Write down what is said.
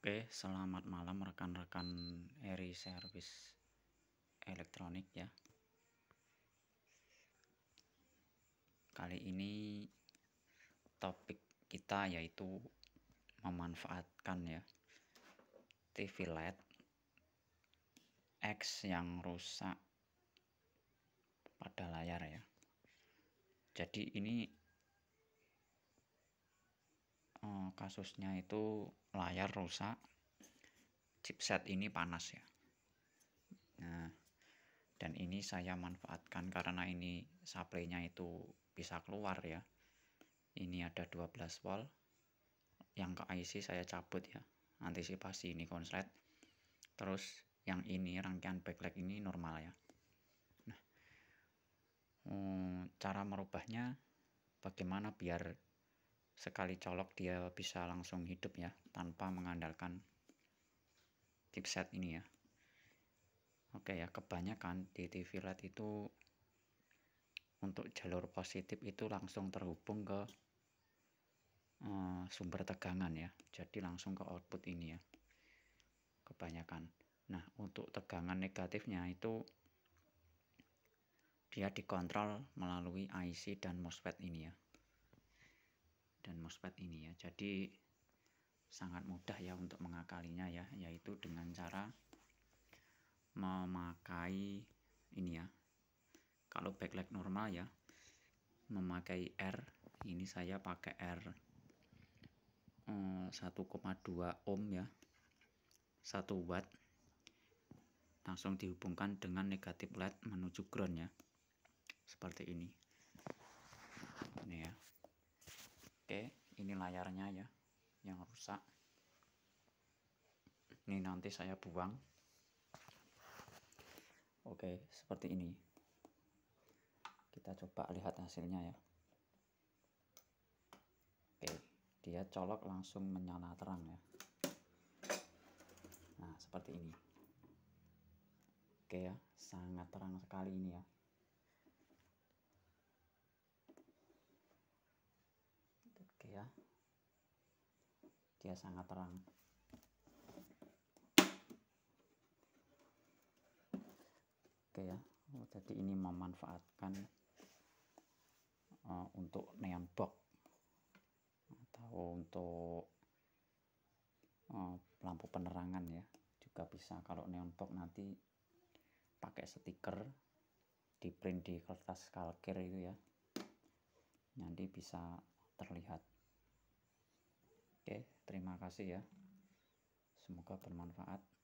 Oke, selamat malam rekan-rekan Eri Service Elektronik ya. Kali ini topik kita yaitu memanfaatkan ya TV LED X yang rusak pada layar ya. Jadi ini Eh, kasusnya itu layar rusak chipset ini panas ya nah dan ini saya manfaatkan karena ini supply-nya itu bisa keluar ya ini ada 12 volt yang ke IC saya cabut ya antisipasi ini konslet terus yang ini rangkaian backlight ini normal ya nah eh, cara merubahnya bagaimana biar sekali colok dia bisa langsung hidup ya tanpa mengandalkan chipset ini ya oke ya kebanyakan di TV LED itu untuk jalur positif itu langsung terhubung ke eh, sumber tegangan ya jadi langsung ke output ini ya kebanyakan nah untuk tegangan negatifnya itu dia dikontrol melalui IC dan MOSFET ini ya dan MOSFET ini ya. Jadi sangat mudah ya untuk mengakalinya ya, yaitu dengan cara memakai ini ya. Kalau backlight normal ya, memakai R. Ini saya pakai R 1,2 eh, ohm ya. 1 watt langsung dihubungkan dengan negatif LED menuju ground ya seperti ini ini ya Oke, ini layarnya ya yang rusak. Ini nanti saya buang. Oke, seperti ini. Kita coba lihat hasilnya ya. Oke, dia colok langsung menyala terang ya. Nah, seperti ini. Oke ya, sangat terang sekali ini ya. dia sangat terang oke ya oh, jadi ini memanfaatkan uh, untuk neon box atau untuk uh, lampu penerangan ya juga bisa kalau neon box nanti pakai stiker di print di kertas kalkir itu ya nanti bisa terlihat Oke, terima kasih ya. Semoga bermanfaat.